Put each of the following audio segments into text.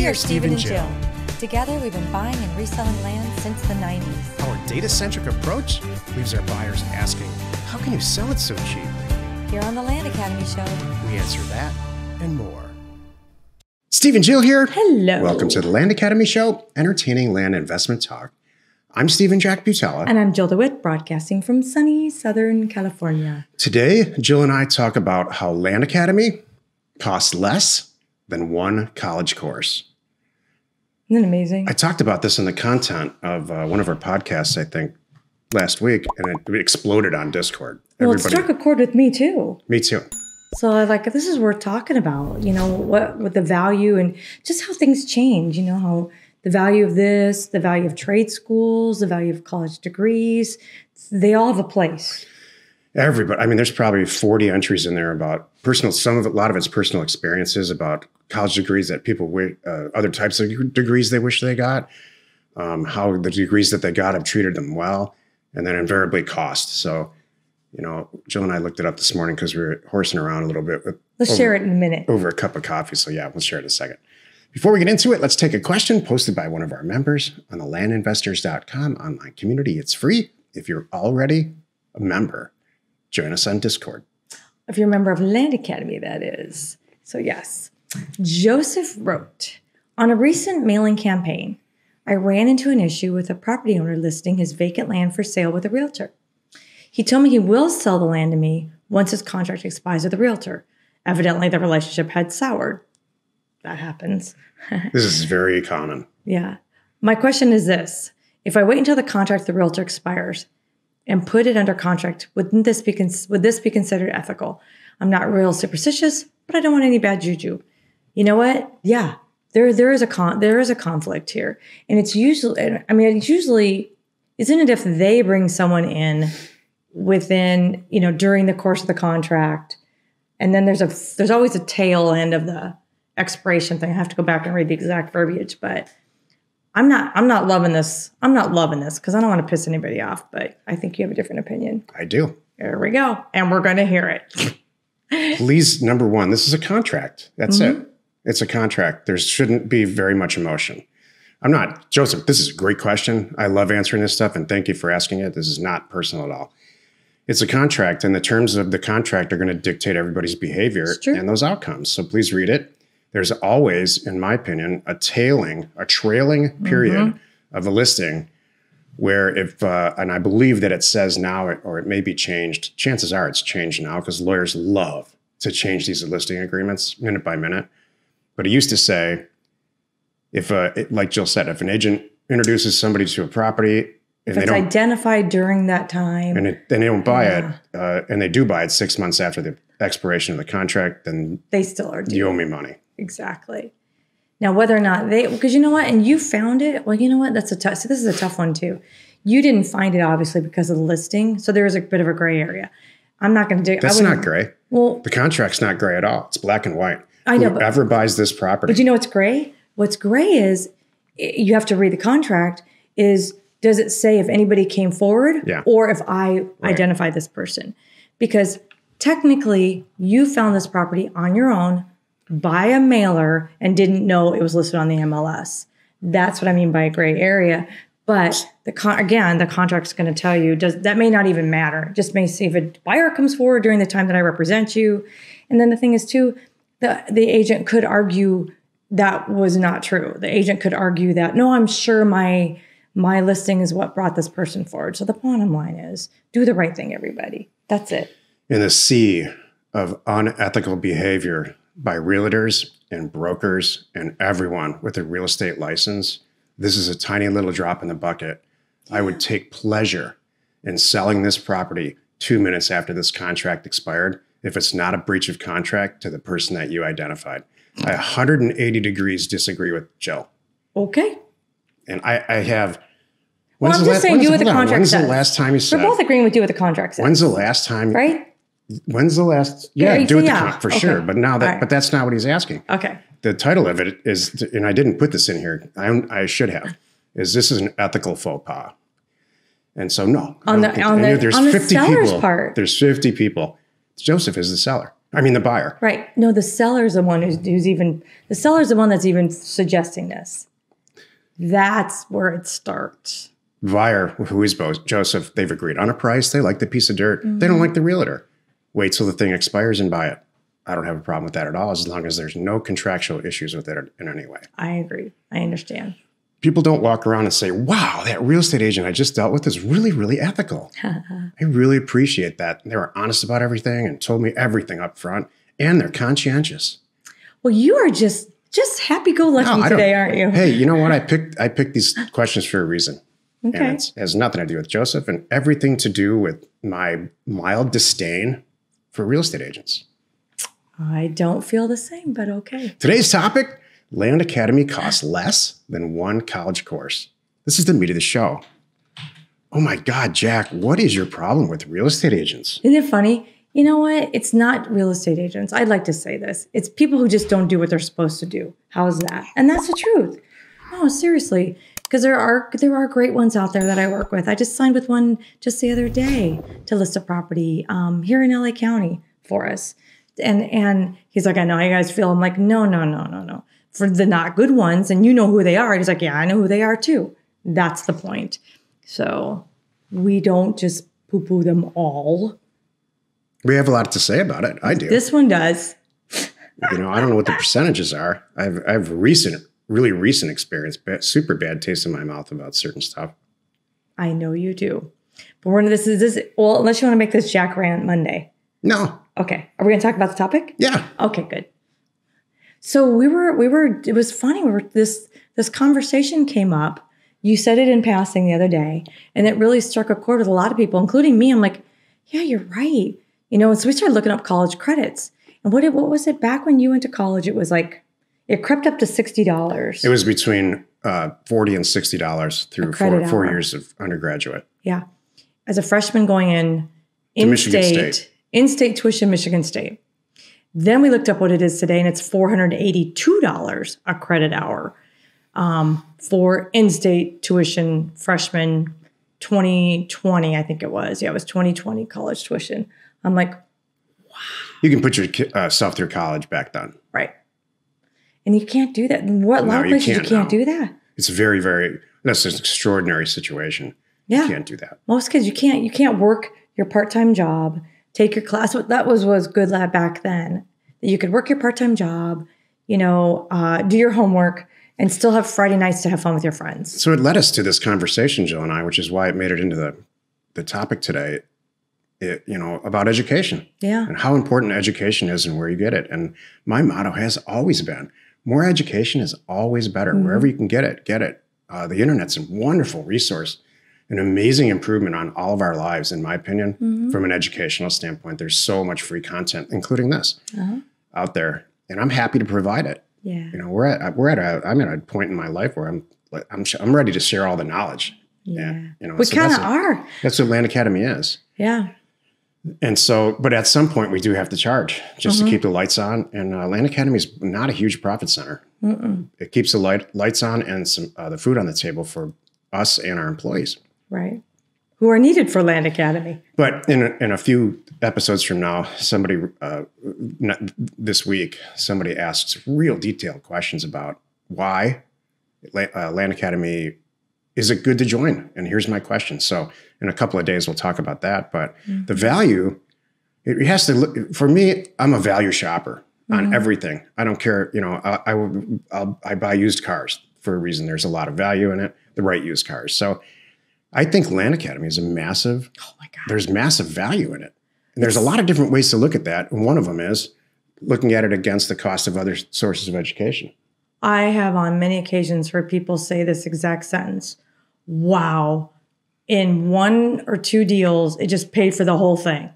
We, are, Stephen and Jill. Jill. Together, we've been buying and reselling land since the 90s. Our data centric approach leaves our buyers asking, How can you sell it so cheap? Here on the Land Academy Show, we answer that and more. Stephen Jill here. Hello. Welcome to the Land Academy Show, entertaining land investment talk. I'm Stephen Jack Butella. And I'm Jill DeWitt, broadcasting from sunny Southern California. Today, Jill and I talk about how Land Academy costs less than one college course. Isn't amazing? I talked about this in the content of uh, one of our podcasts, I think, last week, and it exploded on Discord. Well, Everybody, it struck a chord with me too. Me too. So I like this is worth talking about. You know what, what the value and just how things change. You know how the value of this, the value of trade schools, the value of college degrees. They all have a place everybody. I mean, there's probably 40 entries in there about personal, some of a lot of it's personal experiences about college degrees that people, uh, other types of degrees they wish they got, um, how the degrees that they got have treated them well, and then invariably cost. So, you know, Jill and I looked it up this morning because we were horsing around a little bit. With, let's over, share it in a minute. Over a cup of coffee. So, yeah, we'll share it in a second. Before we get into it, let's take a question posted by one of our members on the landinvestors.com online community. It's free if you're already a member join us on Discord. If you're a member of Land Academy, that is. So, yes. Joseph wrote On a recent mailing campaign, I ran into an issue with a property owner listing his vacant land for sale with a realtor. He told me he will sell the land to me once his contract expires with the realtor. Evidently, the relationship had soured. That happens. this is very common. Yeah. My question is this if I wait until the contract with the realtor expires, and put it under contract. Wouldn't this be cons- would this be considered ethical? I'm not real superstitious, but I don't want any bad juju. You know what? Yeah, there there is a con there is a conflict here, and it's usually I mean it's usually isn't it if they bring someone in within you know during the course of the contract, and then there's a there's always a tail end of the expiration thing. I have to go back and read the exact verbiage, but I'm not I'm not loving this. I'm not loving this because I don't want to piss anybody off, but I think you have a different opinion. I do. There we go. And we're gonna hear it. Please, number one, this is a contract. That's mm-hmm. it. It's a contract. There shouldn't be very much emotion. I'm not Joseph, this is a great question. I love answering this stuff and thank you for asking it. This is not personal at all. It's a contract, and the terms of the contract are going to dictate everybody's behavior and those outcomes. So please read it there's always, in my opinion, a tailing, a trailing mm-hmm. period mm-hmm. of a listing where if, uh, and I believe that it says now, or it may be changed, chances are it's changed now because lawyers love to change these listing agreements minute by minute. But it used to say, if, uh, it, like Jill said, if an agent introduces somebody to a property and it's identified during that time and, it, and they don't buy yeah. it uh, and they do buy it six months after the expiration of the contract then they still are due. you owe me money Exactly. Now, whether or not they, because you know what, and you found it, well, you know what, that's a tough, so this is a tough one too. You didn't find it obviously because of the listing. So there is a bit of a gray area. I'm not going to do That's not gray. Well, the contract's not gray at all. It's black and white. I know. Whoever but, buys this property. But you know what's gray? What's gray is you have to read the contract is does it say if anybody came forward yeah. or if I right. identify this person? Because technically you found this property on your own by a mailer and didn't know it was listed on the MLS. That's what I mean by a gray area. But the con- again, the contract's going to tell you does that may not even matter. just may see if a buyer comes forward during the time that I represent you. And then the thing is too, the the agent could argue that was not true. The agent could argue that no, I'm sure my my listing is what brought this person forward. So the bottom line is do the right thing, everybody. That's it. In a sea of unethical behavior, by realtors and brokers and everyone with a real estate license, this is a tiny little drop in the bucket. Yeah. I would take pleasure in selling this property two minutes after this contract expired if it's not a breach of contract to the person that you identified. I 180 hmm. degrees disagree with Jill. Okay. And I, I have. Well, I'm just saying, do what the, contract when's says. When's the last time you said? We're both agreeing with you what the contract says. When's the last time? Right. When's the last? Yeah, yeah do it yeah. for okay. sure. But now that, right. but that's not what he's asking. Okay. The title of it is, and I didn't put this in here. I, I should have. Is this is an ethical faux pas? And so no. On the, on the there's on the 50 people. Part. There's 50 people. Joseph is the seller. I mean the buyer. Right. No, the seller's the one who's, who's even the seller's the one that's even suggesting this. That's where it starts. Buyer, who is both Joseph, they've agreed on a price. They like the piece of dirt. Mm -hmm. They don't mm-hmm. like the realtor wait till the thing expires and buy it. I don't have a problem with that at all, as long as there's no contractual issues with it in any way. I agree. I understand. People don't walk around and say, wow, that real estate agent I just dealt with is really, really ethical. I really appreciate that. They were honest about everything and told me everything up front, and they're conscientious. Well, you are just just happy go lucky no, today, aren't you? Hey, you know what? I picked I picked these questions for a reason. Okay. And it has nothing to do with Joseph and everything to do with my mild disdain for real estate agents. I don't feel the same, but okay. Today's topic Land Academy costs less than one college course. This is the meat of the show. Oh my God, Jack, what is your problem with real estate agents? Isn't it funny? You know what? It's not real estate agents. I'd like to say this. It's people who just don't do what they're supposed to do. How's that? And that's the truth. No, seriously because there are there are great ones out there that I work with. I just signed with one just the other day to list a property um, here in LA County for us, and and he's like, I know how you guys feel. I'm like, no, no, no, no, no. For the not good ones, and you know who they are. And he's like, yeah, I know who they are too. That's the point. So we don't just poo poo them all. We have a lot to say about it. I do. This one does. you know, I don't know what the percentages are. I've I have recent really recent experience, but super bad taste in my mouth about certain stuff. I know you do. But we're this is this well, unless you want to make this Jack Rant Monday. No. Okay. Are we gonna talk about the topic? Yeah. Okay, good. So we were we were it was funny. We were this this conversation came up. You said it in passing the other day, and it really struck a chord with a lot of people, including me. I'm like, yeah, you're right. You know, and so we started looking up college credits. And what it, what was it back when you went to college? It was like it crept up to sixty dollars. It was between uh, forty and sixty dollars through four, four, years of undergraduate. Yeah, as a freshman going in, in state, state, in state tuition, Michigan State. Then we looked up what it is today, and it's four hundred eighty-two dollars a credit hour um, for in-state tuition freshman 2020. I think it was. Yeah, it was 2020 college tuition. I'm like, wow. You can put yourself uh, through college back then, right? And you can't do that. what, lot no, of places you can't, you can't no. do that. It's very, very that's an extraordinary situation. Yeah. You can't do that. Most kids you can't you can't work your part-time job, take your class. That was was good lab back then. You could work your part-time job, you know, uh, do your homework and still have Friday nights to have fun with your friends. So it led us to this conversation, Jill and I, which is why it made it into the the topic today. It, you know about education, yeah, and how important education is and where you get it. And my motto has always been: more education is always better. Mm-hmm. Wherever you can get it, get it. Uh, the internet's a wonderful resource, an amazing improvement on all of our lives, in my opinion, mm-hmm. from an educational standpoint. There's so much free content, including this, uh-huh. out there, and I'm happy to provide it. Yeah, you know, we're at we're at a I'm at a point in my life where I'm I'm I'm ready to share all the knowledge. Yeah, you know, we so kind of are. That's what Land Academy is. Yeah, and so, but at some point, we do have to charge just mm-hmm. to keep the lights on. And uh, Land Academy is not a huge profit center. Mm-mm. It keeps the light lights on and some uh, the food on the table for us and our employees. Right. Who are needed for Land Academy. But in a, in a few episodes from now, somebody uh, this week, somebody asks real detailed questions about why uh, Land Academy is it good to join? And here's my question. So in a couple of days, we'll talk about that. But mm-hmm. the value, it has to look for me. I'm a value shopper on mm-hmm. everything. I don't care. You know, I, I I'll, I buy used cars for a reason. There's a lot of value in it. The right used cars. So I think Land Academy is a massive. Oh my god. There's massive value in it, and there's a lot of different ways to look at that. And one of them is looking at it against the cost of other sources of education. I have on many occasions heard people say this exact sentence Wow, in one or two deals, it just paid for the whole thing.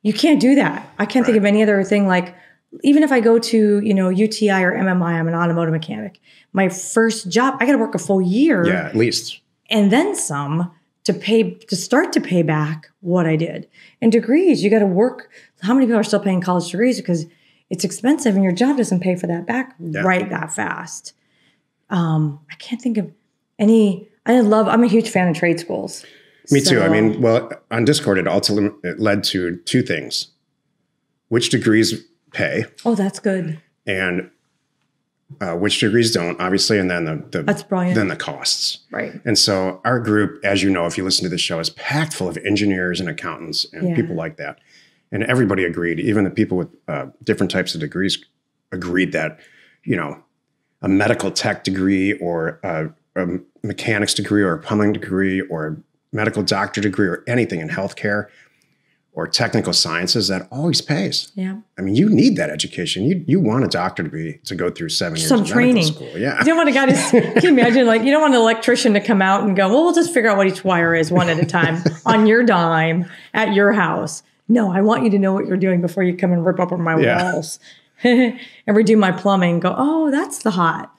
You can't do that. I can't right. think of any other thing like, even if I go to, you know, UTI or MMI, I'm an automotive mechanic. My first job, I got to work a full year. Yeah, at least. And then some to pay to start to pay back what I did. And degrees, you got to work. How many people are still paying college degrees because it's expensive and your job doesn't pay for that back yeah. right that fast. Um, I can't think of any. I love. I'm a huge fan of trade schools. Me so. too. I mean, well, on Discord, it also it led to two things: which degrees pay. Oh, that's good. And uh, which degrees don't, obviously, and then the, the that's brilliant. Then the costs, right? And so our group, as you know, if you listen to this show, is packed full of engineers and accountants and yeah. people like that and everybody agreed, even the people with uh, different types of degrees agreed that, you know, a medical tech degree or a, a mechanics degree or a plumbing degree or a medical doctor degree or anything in healthcare or technical sciences that always pays. Yeah. I mean, you need that education. You you want a doctor to be to go through seven Some years of training. medical school. Yeah. You don't want a guy to can you imagine like you don't want an electrician to come out and go, well, we'll just figure out what each wire is one at a time on your dime at your house no, I want you to know what you're doing before you come and rip up my yeah. walls and redo my plumbing. Go, oh, that's the hot.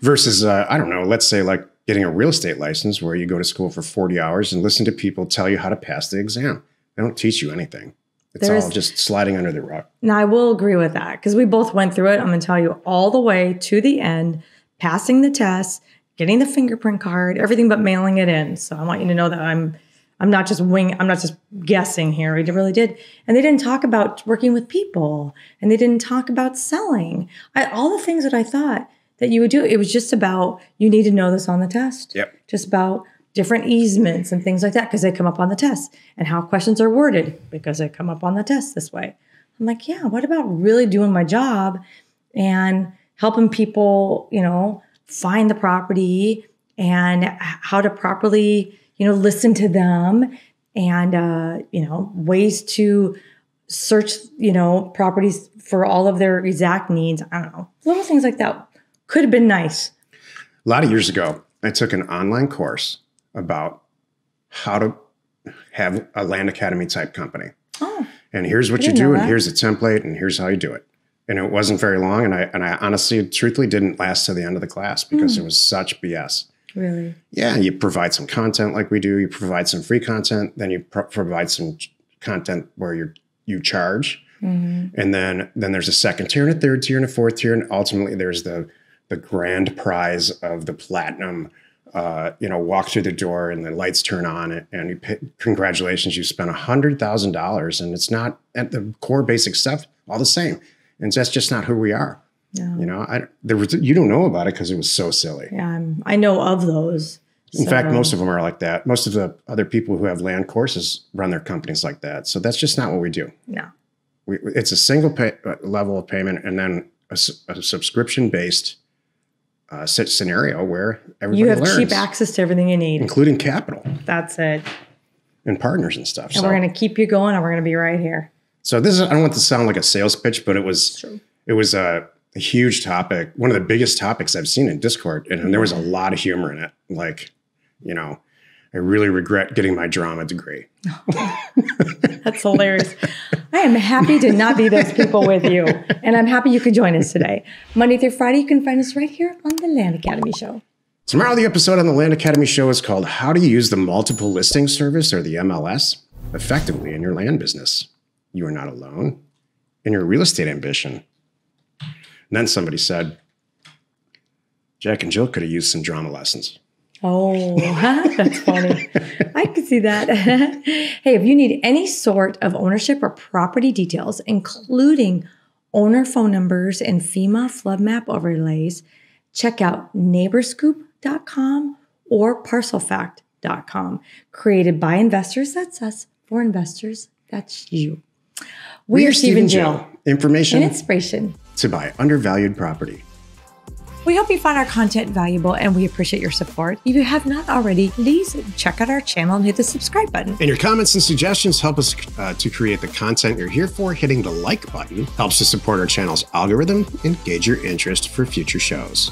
Versus, uh, I don't know, let's say like getting a real estate license where you go to school for 40 hours and listen to people tell you how to pass the exam. They don't teach you anything. It's There's, all just sliding under the rug. Now, I will agree with that because we both went through it. I'm going to tell you all the way to the end, passing the test, getting the fingerprint card, everything but mailing it in. So I want you to know that I'm I'm not just wing. I'm not just guessing here. We really did, and they didn't talk about working with people, and they didn't talk about selling. I, all the things that I thought that you would do. It was just about you need to know this on the test. Yep. Just about different easements and things like that because they come up on the test, and how questions are worded because they come up on the test this way. I'm like, yeah. What about really doing my job and helping people? You know, find the property and how to properly you know, listen to them and, uh, you know, ways to search, you know, properties for all of their exact needs. I don't know. Little things like that could have been nice. A lot of years ago, I took an online course about how to have a land academy type company. Oh, and here's what you do, and here's a template, and here's how you do it. And it wasn't very long, and I and I honestly, truthfully, didn't last to the end of the class because mm. it was such BS. Really? Yeah, you provide some content like we do. You provide some free content, then you pro provide some content where you you charge, mm -hmm. and then then there's a second tier and a third tier and a fourth tier, and ultimately there's the the grand prize of the platinum. Uh, you know, walk through the door and the lights turn on, and, and you pay, congratulations, you spent a hundred thousand dollars, and it's not at the core basic stuff all the same, and that's just not who we are. Yeah. You know, I, there was you don't know about it because it was so silly. Yeah, I'm, i know of those. In fact, most of them are like that. Most of the other people who have land courses run their companies like that. So that's just not what we do. Yeah, We, it's a single pay, uh, level of payment and then a, a subscription based uh, scenario where everybody you have learns, cheap access to everything you need, including capital. That's it. And partners and stuff. And so. we're going to keep you going, and we're going to be right here. So this is—I don't want to sound like a sales pitch, but it was. It was a uh, a huge topic, one of the biggest topics I've seen in Discord, and, and there was a mm-hmm. lot of humor in it. Like, you know, I really regret getting my drama degree. That's hilarious. I am happy to not be those people with you. And I'm happy you could join us today. Monday through Friday, you can find us right here on the Land Academy Show. Tomorrow, the episode on the Land Academy Show is called How to Use the Multiple Listing Service or the MLS Effectively in Your Land Business. You are not alone in your real estate ambition. And then somebody said, Jack and Jill could have used some drama lessons. Oh, that's funny. I could see that. hey, if you need any sort of ownership or property details, including owner phone numbers and FEMA flood map overlays, check out neighborscoop.com or parcelfact.com. Created by investors, that's us, for investors, that's you. We, we are Stephen Jill. Jill. Information and inspiration to buy undervalued property. We hope you find our content valuable and we appreciate your support. If you have not already, please check out our channel and hit the subscribe button. And your comments and suggestions help us uh, to create the content you're here for. Hitting the like button helps to support our channel's algorithm and gauge your interest for future shows.